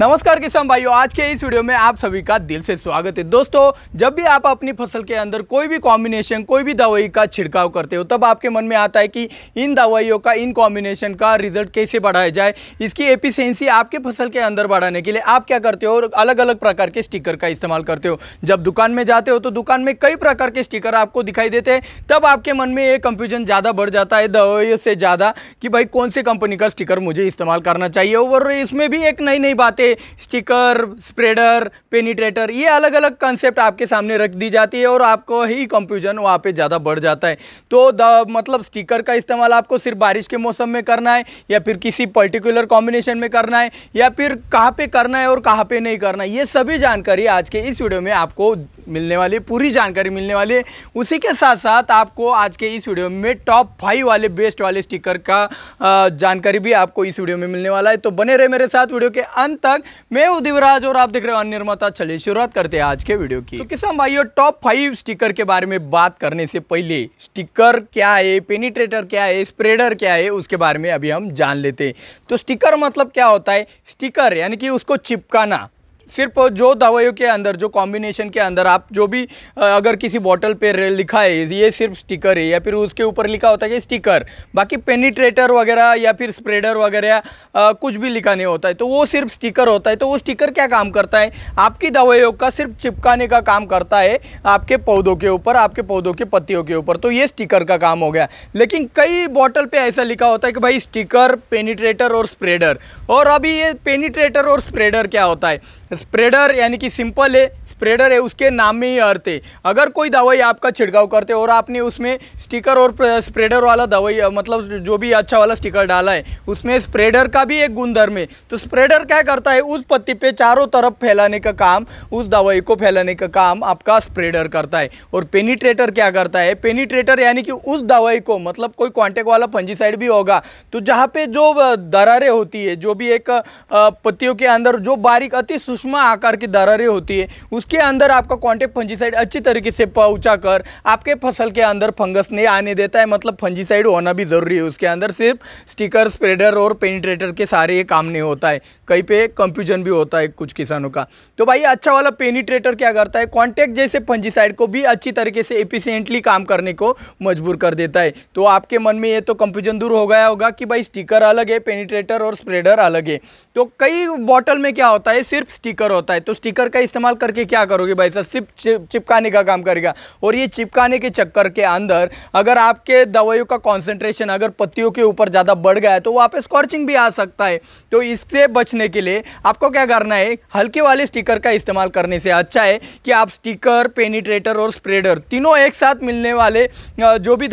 नमस्कार किसान भाइयों आज के इस वीडियो में आप सभी का दिल से स्वागत है दोस्तों जब भी आप अपनी फसल के अंदर कोई भी कॉम्बिनेशन कोई भी दवाई का छिड़काव करते हो तब आपके मन में आता है कि इन दवाइयों का इन कॉम्बिनेशन का रिजल्ट कैसे बढ़ाया जाए इसकी एफिशिएंसी आपके फसल के अंदर बढ़ाने के लिए आप क्या करते हो और अलग अलग प्रकार के स्टिकर का इस्तेमाल करते हो जब दुकान में जाते हो तो दुकान में कई प्रकार के स्टिकर आपको दिखाई देते हैं तब आपके मन में ये कंफ्यूजन ज़्यादा बढ़ जाता है दवाइयों से ज़्यादा कि भाई कौन से कंपनी का स्टिकर मुझे इस्तेमाल करना चाहिए और इसमें भी एक नई नई बातें स्टिकर स्प्रेडर पेनीट्रेटर ये अलग अलग कंसेप्ट आपके सामने रख दी जाती है और आपको ही कंफ्यूजन वहाँ पे ज़्यादा बढ़ जाता है तो द मतलब स्टिकर का इस्तेमाल आपको सिर्फ बारिश के मौसम में करना है या फिर किसी पर्टिकुलर कॉम्बिनेशन में करना है या फिर कहाँ पर करना है और कहाँ पर नहीं करना है ये सभी जानकारी आज के इस वीडियो में आपको मिलने वाली पूरी जानकारी मिलने वाली है उसी के साथ साथ आपको आज के इस वीडियो में टॉप फाइव वाले बेस्ट वाले स्टिकर का जानकारी भी आपको इस वीडियो में मिलने वाला है तो बने रहे मेरे साथ वीडियो के अंत तक मैं उदिवराज और आप देख रहे हो निर्माता चले शुरुआत करते हैं आज के वीडियो की तो किसान भाई टॉप फाइव स्टिकर के बारे में बात करने से पहले स्टिकर क्या है पेनीट्रेटर क्या है स्प्रेडर क्या है उसके बारे में अभी हम जान लेते हैं तो स्टिकर मतलब क्या होता है स्टिकर यानी कि उसको चिपकाना सिर्फ जो दवाइयों के अंदर जो कॉम्बिनेशन के अंदर आप जो भी अगर किसी बॉटल पे लिखा है ये सिर्फ स्टिकर है या फिर उसके ऊपर लिखा होता है कि स्टिकर बाकी पेनीट्रेटर वगैरह या फिर स्प्रेडर वगैरह कुछ भी लिखा नहीं होता है तो वो सिर्फ स्टिकर होता है तो वो स्टिकर क्या काम करता है आपकी दवाइयों का सिर्फ चिपकाने का काम करता है आपके पौधों के ऊपर आपके पौधों के पत्तियों के ऊपर तो ये स्टिकर का काम हो गया लेकिन कई बॉटल पर ऐसा लिखा होता है कि भाई स्टिकर पेनीट्रेटर और स्प्रेडर और अभी ये पेनीट्रेटर और स्प्रेडर क्या होता है स्प्रेडर यानी कि सिंपल है स्प्रेडर है उसके नाम में ही अर्थ है अगर कोई दवाई आपका छिड़काव करते और आपने उसमें स्टिकर और स्प्रेडर वाला दवाई मतलब जो भी अच्छा वाला स्टिकर डाला है उसमें स्प्रेडर का भी एक गुणधर्म है तो स्प्रेडर क्या करता है उस पत्ती पे चारों तरफ फैलाने का काम उस दवाई को फैलाने का काम आपका स्प्रेडर करता है और पेनीट्रेटर क्या करता है पेनीट्रेटर यानी कि उस दवाई को मतलब कोई कॉन्टेक्ट वाला फंजीसाइड भी होगा तो जहाँ पे जो दरारें होती है जो भी एक पत्तियों के अंदर जो बारीक अति सूक्ष्म आकार की दरारें होती है उसके अंदर आपका कॉन्टेक्ट फंजीसाइड अच्छी तरीके से पहुँचा आपके फसल के अंदर फंगस नहीं आने देता है मतलब फंजीसाइड होना भी ज़रूरी है उसके अंदर सिर्फ स्टिकर स्प्रेडर और पेनिट्रेटर के सारे ये काम नहीं होता है कहीं पे कंफ्यूजन भी होता है कुछ किसानों का तो भाई अच्छा वाला पेनिट्रेटर क्या करता है कॉन्टेक्ट जैसे फंजीसाइड को भी अच्छी तरीके से एफिशियंटली काम करने को मजबूर कर देता है तो आपके मन में ये तो कंफ्यूजन दूर हो गया होगा कि भाई स्टिकर अलग है पेनिट्रेटर और स्प्रेडर अलग है तो कई बॉटल में क्या होता है सिर्फ स्टिकर होता है तो स्टिकर का इस्तेमाल करके क्या करोगे भाई साहब सिर्फ चिपकाने का काम करेगा और ये चिपकाने के चक्कर के अंदर अगर आपके दवाइयों का कॉन्सेंट्रेशन अगर पत्तियों के ऊपर ज़्यादा बढ़ गया है तो वहाँ पर स्कॉर्चिंग भी आ सकता है तो इससे बचने के लिए आपको क्या करना है हल्के वाले स्टिकर का इस्तेमाल करने से अच्छा है कि आप स्टिकर पेनीट्रेटर और स्प्रेडर तीनों एक साथ मिलने वाले जो भी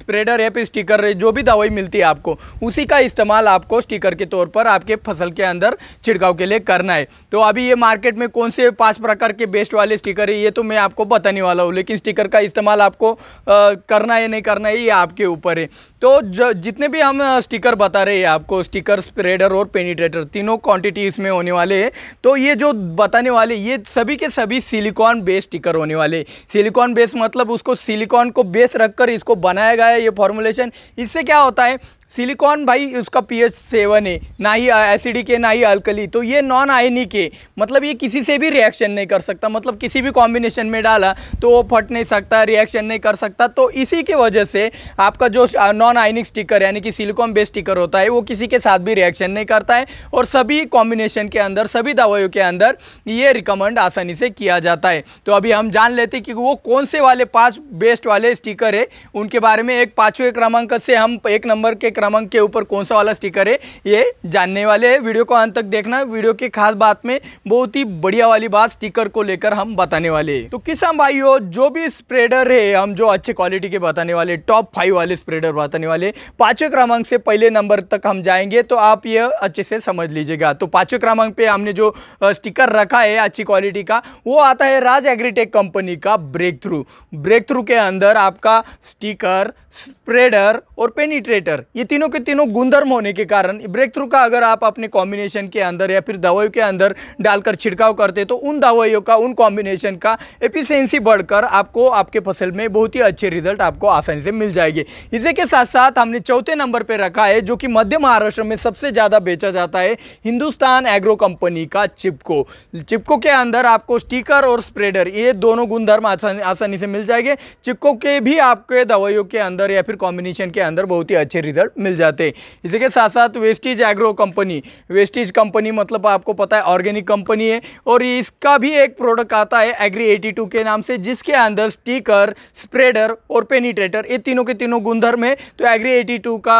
स्प्रेडर या फिर स्टिकर जो भी दवाई मिलती है आपको उसी का इस्तेमाल आपको स्टिकर के तौर पर आपके फसल के अंदर छिड़काव के लिए करना करना है तो अभी ये मार्केट में कौन से पांच प्रकार के बेस्ट वाले स्टिकर है ये तो मैं आपको बताने वाला हूँ लेकिन स्टिकर का इस्तेमाल आपको आ, करना है नहीं करना है ये आपके ऊपर है तो जितने भी हम स्टिकर बता रहे हैं आपको स्टिकर स्प्रेडर और पेनीट्रेटर तीनों क्वांटिटी इसमें होने वाले हैं तो ये जो बताने वाले ये सभी के सभी सिलिकॉन बेस स्टिकर होने वाले सिलिकॉन बेस मतलब उसको सिलिकॉन को बेस रखकर इसको बनाया गया है ये फॉर्मुलेशन इससे क्या होता है सिलिकॉन भाई उसका पीएच सेवन है ना ही एसिडिक है ना ही अल्कली तो ये नॉन आयनिक है मतलब ये किसी से भी रिएक्शन नहीं कर सकता मतलब किसी भी कॉम्बिनेशन में डाला तो वो फट नहीं सकता रिएक्शन नहीं कर सकता तो इसी की वजह से आपका जो नॉन आयनिक स्टिकर यानी कि सिलिकॉन बेस्ड स्टिकर होता है वो किसी के साथ भी रिएक्शन नहीं करता है और सभी कॉम्बिनेशन के अंदर सभी दवाइयों के अंदर ये रिकमेंड आसानी से किया जाता है तो अभी हम जान लेते कि वो कौन से वाले पाँच बेस्ट वाले स्टिकर है उनके बारे में एक पाँचवें क्रमांक से हम एक नंबर के क्रमांक के ऊपर कौन सा वाला स्टिकर है ये जानने वाले हैं वीडियो को अंत तक देखना वीडियो की खास बात में बहुत ही बढ़िया वाली बात स्टिकर को लेकर हम बताने वाले हैं तो किसान भाइयों जो भी स्प्रेडर है हम जो अच्छे क्वालिटी के बताने वाले टॉप फाइव वाले स्प्रेडर बताने वाले पांचवें क्रमांक से पहले नंबर तक हम जाएंगे तो आप ये अच्छे से समझ लीजिएगा तो पांचवें क्रमांक पे हमने जो स्टिकर रखा है अच्छी क्वालिटी का वो आता है राज एग्रीटेक कंपनी का ब्रेक थ्रू ब्रेक थ्रू के अंदर आपका स्टिकर स्प्रेडर और पेनिट्रेटर ये तीनों के तीनों गुंधर्म होने के कारण ब्रेक थ्रू का अगर आप अपने कॉम्बिनेशन के अंदर या फिर दवाइयों के अंदर डालकर छिड़काव करते तो उन दवाइयों का उन कॉम्बिनेशन का एफिशिएंसी बढ़कर आपको आपके फसल में बहुत ही अच्छे रिजल्ट आपको आसानी से मिल जाएगी इसी के साथ साथ हमने चौथे नंबर पर रखा है जो कि मध्य महाराष्ट्र में सबसे ज़्यादा बेचा जाता है हिंदुस्तान एग्रो कंपनी का चिपको चिपको के अंदर आपको स्टीकर और स्प्रेडर ये दोनों गुणधर्म आसानी आसानी से मिल जाएंगे चिपको के भी आपके दवाइयों के अंदर या फिर कॉम्बिनेशन के अंदर बहुत ही अच्छे रिजल्ट मिल जाते इसी के साथ साथ Vestige agro company Vestige company मतलब आपको पता है ऑर्गेनिक कंपनी है और इसका भी एक प्रोडक्ट आता है एग्री टू के नाम से जिसके अंदर स्टीकर स्प्रेडर और पेनीट्रेटर ये तीनों के तीनों गुंधर्म है तो एग्री टू का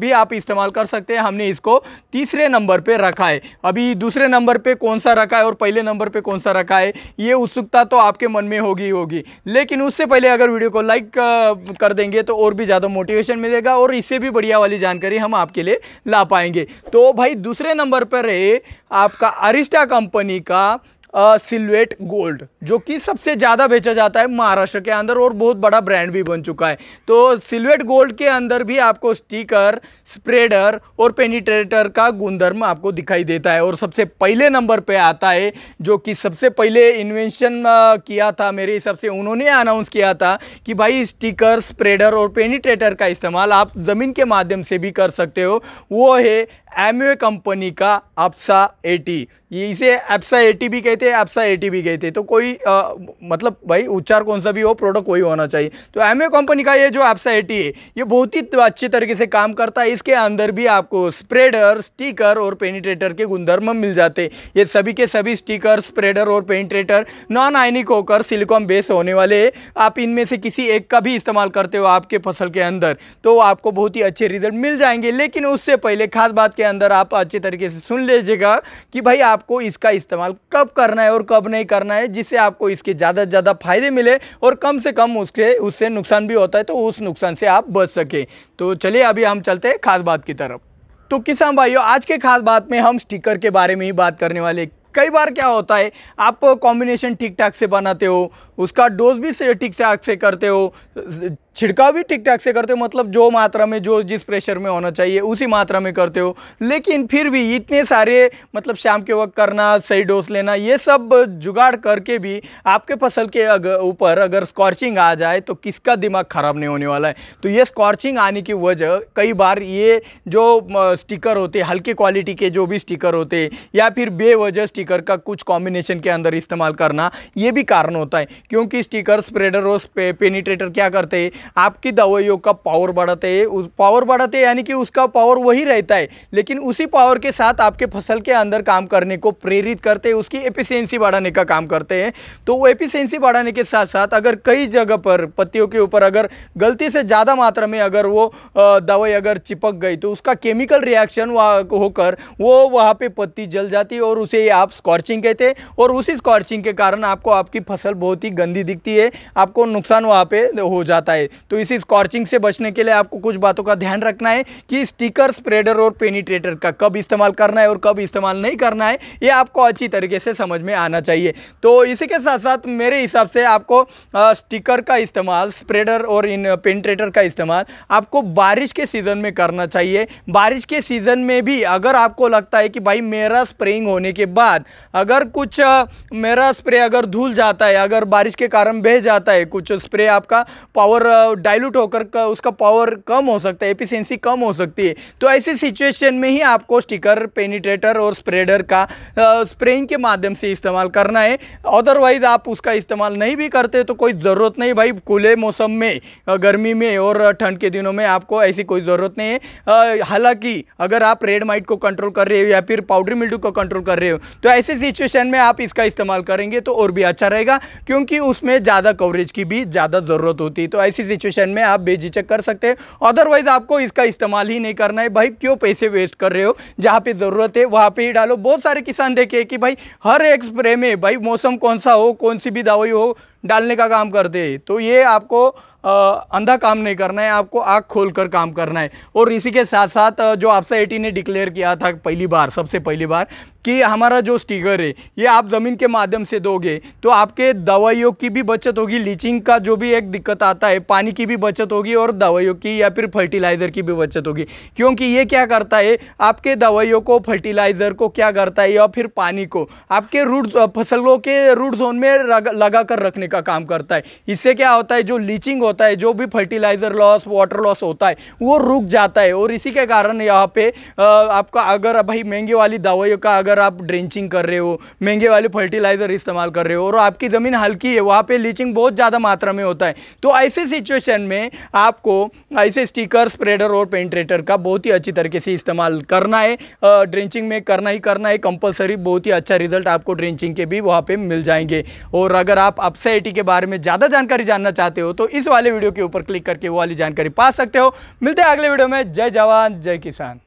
भी आप इस्तेमाल कर सकते हैं हमने इसको तीसरे नंबर पर रखा है अभी दूसरे नंबर पर कौन सा रखा है और पहले नंबर पर कौन सा रखा है ये उत्सुकता तो आपके मन में होगी होगी लेकिन उससे पहले अगर वीडियो को लाइक कर देंगे तो और भी ज़्यादा मोटिवेशन मिलेगा और इससे भी बढ़िया एरिया वाली जानकारी हम आपके लिए ला पाएंगे तो भाई दूसरे नंबर पर रहे आपका अरिस्टा कंपनी का सिल्वेट गोल्ड जो कि सबसे ज़्यादा बेचा जाता है महाराष्ट्र के अंदर और बहुत बड़ा ब्रांड भी बन चुका है तो सिल्वेट गोल्ड के अंदर भी आपको स्टीकर स्प्रेडर और पेनिट्रेटर का गुणधर्म आपको दिखाई देता है और सबसे पहले नंबर पे आता है जो कि सबसे पहले इन्वेंशन किया था मेरे हिसाब से उन्होंने अनाउंस किया था कि भाई स्टीकर स्प्रेडर और पेनीट्रेटर का इस्तेमाल आप ज़मीन के माध्यम से भी कर सकते हो वो है एमवे कंपनी का अप्सा 80 ये इसे एप्सा 80 भी कहते हैं एप्सा 80 भी कहते हैं तो कोई आ, मतलब भाई उच्चार कौन सा भी हो प्रोडक्ट वही होना चाहिए तो एमवे कंपनी का ये जो एप्सा 80 है ये बहुत ही अच्छे तरीके से काम करता है इसके अंदर भी आपको स्प्रेडर स्टिकर और पेनिट्रेटर के गुणधर्म मिल जाते ये सभी के सभी स्टिकर स्प्रेडर और पेनिट्रेटर नॉन आइनिक होकर सिलिकॉन बेस होने वाले आप इनमें से किसी एक का भी इस्तेमाल करते हो आपके फसल के अंदर तो आपको बहुत ही अच्छे रिजल्ट मिल जाएंगे लेकिन उससे पहले खास बात के अंदर आप अच्छे तरीके से सुन लीजिएगा कि भाई आपको इसका इस्तेमाल कब करना है और कब नहीं करना है जिससे आपको इसके ज़्यादा से ज़्यादा फायदे मिले और कम से कम उसके उससे नुकसान भी होता है तो उस नुकसान से आप बच सकें तो चलिए अभी हम चलते हैं खास बात की तरफ तो किसान भाइयों आज के खास बात में हम स्टिकर के बारे में ही बात करने वाले कई बार क्या होता है आप कॉम्बिनेशन ठीक ठाक से बनाते हो उसका डोज भी ठीक ठाक से करते हो छिड़काव भी ठीक ठाक से करते हो मतलब जो मात्रा में जो जिस प्रेशर में होना चाहिए उसी मात्रा में करते हो लेकिन फिर भी इतने सारे मतलब शाम के वक्त करना सही डोज लेना ये सब जुगाड़ करके भी आपके फसल के ऊपर अगर, अगर स्कॉर्चिंग आ जाए तो किसका दिमाग ख़राब नहीं होने वाला है तो ये स्कॉर्चिंग आने की वजह कई बार ये जो स्टिकर होते हल्के क्वालिटी के जो भी स्टिकर होते या फिर बेवजह स्टिकर का कुछ कॉम्बिनेशन के अंदर इस्तेमाल करना ये भी कारण होता है क्योंकि स्टिकर स्प्रेडर और पेनीट्रेटर क्या करते हैं आपकी दवाइयों का पावर बढ़ाते है उस पावर बढ़ाते है यानी कि उसका पावर वही रहता है लेकिन उसी पावर के साथ आपके फसल के अंदर काम करने को प्रेरित करते हैं उसकी एफिशिएंसी बढ़ाने का काम करते हैं तो वो एफिशियंसी बढ़ाने के साथ साथ अगर कई जगह पर पत्तियों के ऊपर अगर गलती से ज़्यादा मात्रा में अगर वो दवाई अगर चिपक गई तो उसका केमिकल रिएक्शन होकर वो वहाँ पर पत्ती जल जाती और उसे आप स्कॉर्चिंग कहते हैं और उसी स्कॉर्चिंग के कारण आपको आपकी फसल बहुत ही गंदी दिखती है आपको नुकसान वहाँ पे हो जाता है तो इसी स्कॉर्चिंग से बचने के लिए आपको कुछ बातों का ध्यान रखना है कि स्टिकर स्प्रेडर और पेनीट्रेटर का कब इस्तेमाल करना है और कब इस्तेमाल नहीं करना है ये आपको अच्छी तरीके से समझ में आना चाहिए तो इसी के साथ साथ मेरे हिसाब से आपको स्टिकर का इस्तेमाल स्प्रेडर और इन पेनीट्रेटर का इस्तेमाल आपको बारिश के सीज़न में करना चाहिए बारिश के सीज़न में भी अगर आपको लगता है कि भाई मेरा स्प्रेइंग होने के बाद अगर कुछ मेरा स्प्रे अगर धुल जाता है अगर बारिश के कारण बह जाता है कुछ स्प्रे आपका पावर डाइल्यूट होकर उसका पावर कम हो सकता है एफिशिएंसी कम हो सकती है तो ऐसी सिचुएशन में ही आपको स्टिकर पेनिट्रेटर और स्प्रेडर का स्प्रेइंग के माध्यम से इस्तेमाल करना है अदरवाइज़ आप उसका इस्तेमाल नहीं भी करते तो कोई ज़रूरत नहीं भाई खुले मौसम में गर्मी में और ठंड के दिनों में आपको ऐसी कोई ज़रूरत नहीं है हालांकि अगर आप रेड माइट को कंट्रोल कर रहे हो या फिर पाउडर मिल्डू को कंट्रोल कर रहे हो तो ऐसे सिचुएशन में आप इसका इस्तेमाल करेंगे तो और भी अच्छा रहेगा क्योंकि उसमें ज़्यादा कवरेज की भी ज़्यादा ज़रूरत होती है तो ऐसी सिचुएशन में आप बेझिझक कर सकते हैं अदरवाइज आपको इसका इस्तेमाल ही नहीं करना है भाई क्यों पैसे वेस्ट कर रहे हो जहाँ पे ज़रूरत है वहाँ पे ही डालो बहुत सारे किसान देखे कि भाई हर एक स्प्रे में भाई मौसम कौन सा हो कौन सी भी दवाई हो डालने का काम करते हैं तो ये आपको अंधा काम नहीं करना है आपको आँख खोल कर काम करना है और इसी के साथ साथ जो आपसे एटी ने डिक्लेयर किया था पहली बार सबसे पहली बार कि हमारा जो स्टिकर है ये आप ज़मीन के माध्यम से दोगे तो आपके दवाइयों की भी बचत होगी लीचिंग का जो भी एक दिक्कत आता है पानी की भी बचत होगी और दवाइयों की या फिर फर्टिलाइज़र की भी बचत होगी क्योंकि ये क्या करता है आपके दवाइयों को फर्टिलाइज़र को क्या करता है या फिर पानी को आपके रूट फसलों के रूट जोन में लगा कर रखने का काम करता है इससे क्या होता है जो लीचिंग होता है जो भी फर्टिलाइज़र लॉस वाटर लॉस होता है वो रुक जाता है और इसी के कारण यहाँ पे आपका अगर भाई महंगे वाली दवाइयों का अगर आप ड्रेंचिंग कर रहे हो महंगे वाले फर्टिलाइज़र इस्तेमाल कर रहे हो और आपकी ज़मीन हल्की है वहाँ पर लीचिंग बहुत ज़्यादा मात्रा में होता है तो ऐसे सिचुएशन में आपको ऐसे स्टीकर स्प्रेडर और पेंट्रेटर का बहुत ही अच्छी तरीके से इस्तेमाल करना है ड्रेंचिंग में करना ही करना है कंपलसरी बहुत ही अच्छा रिजल्ट आपको ड्रेंचिंग के भी वहाँ पर मिल जाएंगे और अगर आप अपसाइड आईआईटी के बारे में ज़्यादा जानकारी जानना चाहते हो तो इस वाले वीडियो के ऊपर क्लिक करके वो वाली जानकारी पा सकते हो मिलते हैं अगले वीडियो में जय जवान जय किसान